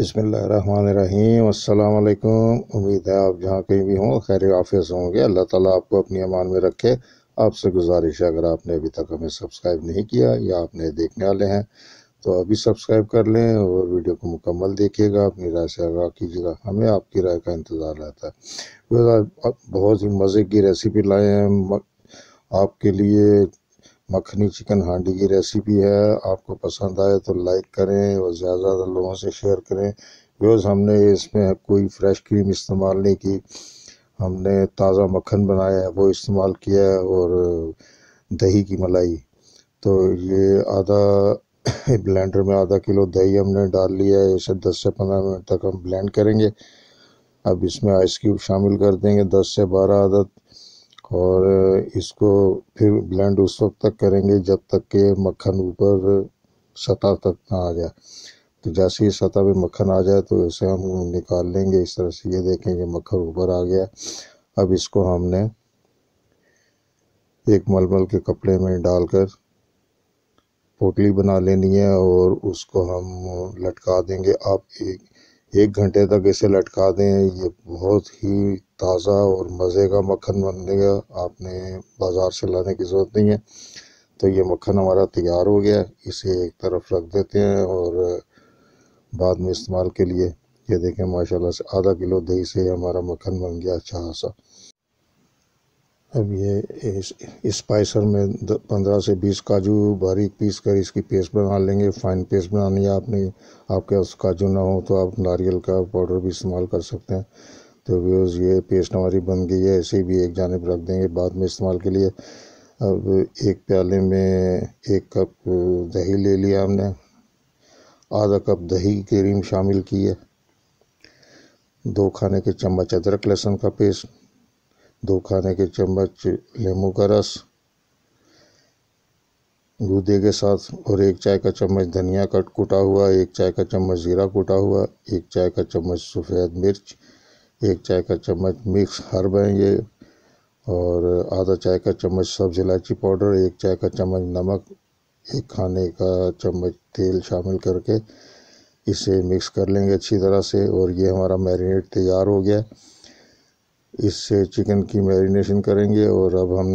अस्सलाम वालेकुम उम्मीद है आप जहाँ कहीं भी हों खैर हाफिज़ होंगे अल्लाह ताला आपको अपनी अमान में रखे आपसे गुजारिश है अगर आपने अभी तक हमें सब्सक्राइब नहीं किया या आपने देखने वाले हैं तो अभी सब्सक्राइब कर लें और वीडियो को मुकम्मल देखिएगा अपनी राय से आगाह कीजिएगा हमें आपकी राय का इंतज़ार रहता है बहुत ही मज़े की रेसिपी लाए हैं आपके लिए मखनी चिकन हांडी की रेसिपी है आपको पसंद आए तो लाइक करें और ज़्यादा से ज़्यादा लोगों से शेयर करें बिकॉज़ हमने इसमें कोई फ्रेश क्रीम इस्तेमाल नहीं की हमने ताज़ा मक्खन बनाया है वो इस्तेमाल किया है और दही की मलाई तो ये आधा ब्लेंडर में आधा किलो दही हमने डाल लिया है इसे 10 से 15 मिनट तक हम ब्लेंड करेंगे अब इसमें आइस क्यूब शामिल कर देंगे 10 से 12 आदत और इसको फिर ब्लेंड उस वक्त तक करेंगे जब तक के मक्खन ऊपर सतह तक ना आ जाए तो जैसे ही सतह पे मक्खन आ जाए तो इसे हम निकाल लेंगे इस तरह से ये देखें मक्खन ऊपर आ गया अब इसको हमने एक मलमल के कपड़े में डालकर पोटली बना लेनी है और उसको हम लटका देंगे आप एक एक घंटे तक इसे लटका दें ये बहुत ही ताज़ा और मज़े का मक्खन बनेगा आपने बाज़ार से लाने की ज़रूरत नहीं है तो ये मक्खन हमारा तैयार हो गया इसे एक तरफ रख देते हैं और बाद में इस्तेमाल के लिए ये देखें माशाल्लाह से आधा किलो दही से हमारा मक्खन बन गया अच्छा खासा अब ये स्पाइसर में पंद्रह से बीस काजू बारीक पीस कर इसकी पेस्ट बना लेंगे फाइन पेस्ट बनानी है आपने आपके पास काजू ना हो तो आप नारियल का पाउडर भी इस्तेमाल कर सकते हैं तो व्यूज़ ये पेस्ट हमारी बन गई है ऐसे भी एक जानब रख देंगे बाद में इस्तेमाल के लिए अब एक प्याले में एक कप दही ले लिया हमने आधा कप दही क्रीम शामिल की है दो खाने के चम्मच अदरक लहसुन का पेस्ट दो खाने के चम्मच लेमू का रस गूदे के साथ और एक चाय का चम्मच धनिया कट कुटा हुआ एक चाय का चम्मच ज़ीरा कुटा हुआ एक चाय का चम्मच सफ़ेद मिर्च एक चाय का चम्मच मिक्स हर्ब हैं ये और आधा चाय का चम्मच सब्ज़ इलायची पाउडर एक चाय का चम्मच नमक एक खाने का चम्मच तेल शामिल करके इसे मिक्स कर लेंगे अच्छी तरह से और ये हमारा मैरिनेट तैयार हो गया इससे चिकन की मैरिनेशन करेंगे और अब हम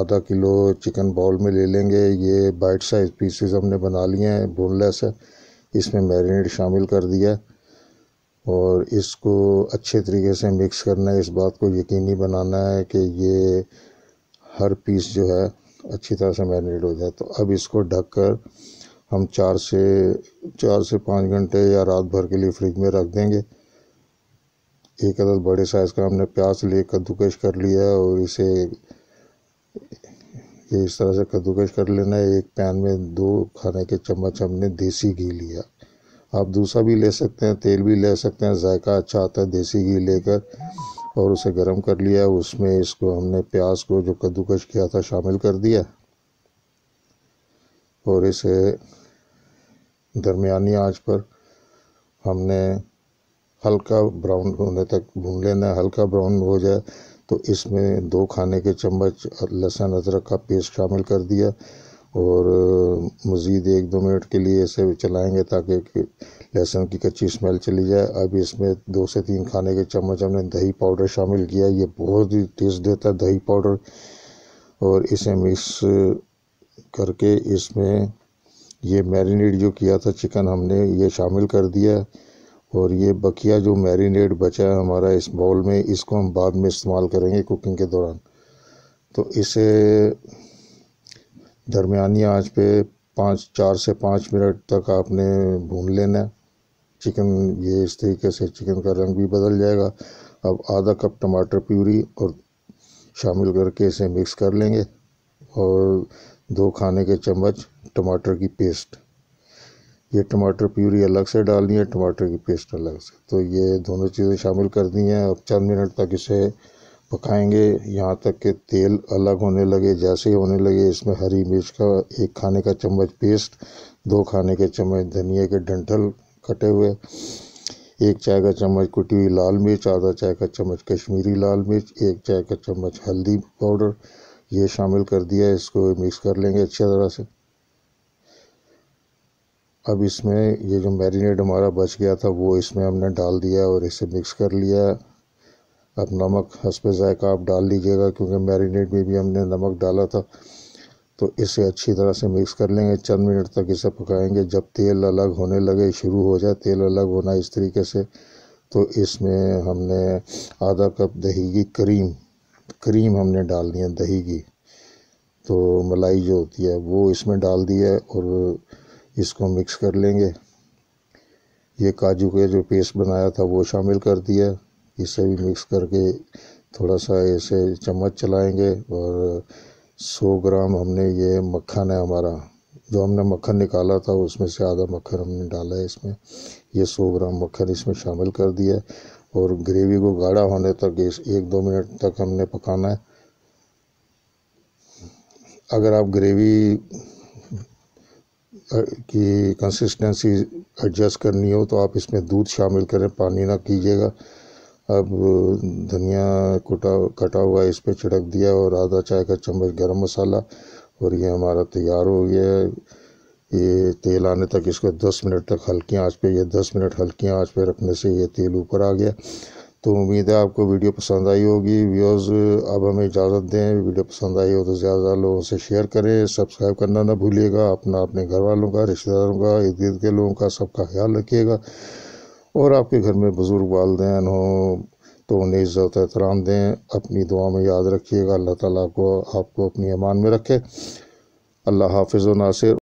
आधा किलो चिकन बाउल में ले लेंगे ये बाइट साइज़ पीसेस हमने बना लिए हैं बोनलेस है इसमें मैरिनेट शामिल कर दिया और इसको अच्छे तरीके से मिक्स करना है इस बात को यकीनी बनाना है कि ये हर पीस जो है अच्छी तरह से मैरिनेट हो जाए तो अब इसको ढक कर हम चार से चार से पाँच घंटे या रात भर के लिए फ्रिज में रख देंगे एक अदद बड़े साइज़ का हमने प्याज लिए कद्दूकश कर लिया है और इसे ये इस तरह से कद्दूकश कर लेना है एक पैन में दो खाने के चम्मच हमने देसी घी लिया आप दूसरा भी ले सकते हैं तेल भी ले सकते हैं जायका अच्छा आता है देसी घी लेकर और उसे गर्म कर लिया उसमें इसको हमने प्याज को जो कद्दूकश किया था शामिल कर दिया और इसे दरमिया आँच पर हमने हल्का ब्राउन होने तक भून लेना हल्का ब्राउन हो जाए तो इसमें दो खाने के चम्मच लहसुन अदरक का पेस्ट शामिल कर दिया और मज़ीद एक दो मिनट के लिए इसे चलाएंगे ताकि लहसुन की कच्ची स्मेल चली जाए अब इसमें दो से तीन खाने के चम्मच हमने दही पाउडर शामिल किया ये बहुत ही टेस्ट देता है दही पाउडर और इसे मिक्स करके इसमें ये मैरिनेट जो किया था चिकन हमने ये शामिल कर दिया और ये बकिया जो मैरिनेट बचा है हमारा इस बाउल में इसको हम बाद में इस्तेमाल करेंगे कुकिंग के दौरान तो इसे दरमियानी आंच पे पाँच चार से पाँच मिनट तक आपने भून लेना चिकन ये इस तरीके से चिकन का रंग भी बदल जाएगा अब आधा कप टमाटर प्यूरी और शामिल करके इसे मिक्स कर लेंगे और दो खाने के चम्मच टमाटर की पेस्ट ये टमाटर प्यूरी अलग से डालनी है टमाटर की पेस्ट अलग से तो ये दोनों चीज़ें शामिल कर दी हैं अब चंद मिनट तक इसे पकाएंगे यहाँ तक कि तेल अलग होने लगे जैसे ही होने लगे इसमें हरी मिर्च का एक खाने का चम्मच पेस्ट दो खाने के चम्मच धनिया के डंठल कटे हुए एक चाय का चम्मच कुटी हुई लाल मिर्च आधा चाय का चम्मच कश्मीरी लाल मिर्च एक चाय का चम्मच हल्दी पाउडर ये शामिल कर दिया इसको मिक्स कर लेंगे अच्छी तरह से अब इसमें ये जो मैरिनेट हमारा बच गया था वो इसमें हमने डाल दिया और इसे मिक्स कर लिया अब नमक हंसपे जायका आप डाल लीजिएगा क्योंकि मैरिनेट में भी हमने नमक डाला था तो इसे अच्छी तरह से मिक्स कर लेंगे चंद मिनट तक इसे पकाएंगे जब तेल अलग होने लगे शुरू हो जाए तेल अलग होना इस तरीके से तो इसमें हमने आधा कप दही की क्रीम क्रीम हमने दी है दही की तो मलाई जो होती है वो इसमें डाल दी है और इसको मिक्स कर लेंगे ये काजू का जो पेस्ट बनाया था वो शामिल कर दिया इसे भी मिक्स करके थोड़ा सा ऐसे चम्मच चलाएंगे और 100 ग्राम हमने ये मक्खन है हमारा जो हमने मक्खन निकाला था उसमें से आधा मक्खन हमने डाला है इसमें ये 100 ग्राम मक्खन इसमें शामिल कर दिया और ग्रेवी को गाढ़ा होने तक इस एक दो मिनट तक हमने पकाना है अगर आप ग्रेवी की कंसिस्टेंसी एडजस्ट करनी हो तो आप इसमें दूध शामिल करें पानी ना कीजिएगा अब धनिया कुटा कटा हुआ इस पर छिड़क दिया और आधा चाय का चम्मच गरम मसाला और ये हमारा तैयार हो गया है ये तेल आने तक इसको 10 मिनट तक हल्की आंच पे ये 10 मिनट हल्की आंच पे रखने से ये तेल ऊपर आ गया तो उम्मीद है आपको वीडियो पसंद आई होगी व्यूअर्स अब हमें इजाज़त दें वीडियो पसंद आई हो तो ज़्यादा ज़्यादा लोगों से शेयर करें सब्सक्राइब करना ना भूलिएगा अपना अपने घर वालों का रिश्तेदारों का इर्द गिर्द के लोगों का सबका ख्याल रखिएगा और आपके घर में बुज़ुर्ग वालदेन हों तो उन्हें इज़्ज़त एहतराम दें अपनी दुआ में याद रखिएगा अल्लाह ताला को आपको अपनी अमान में रखे अल्लाह हाफिज़ नासिर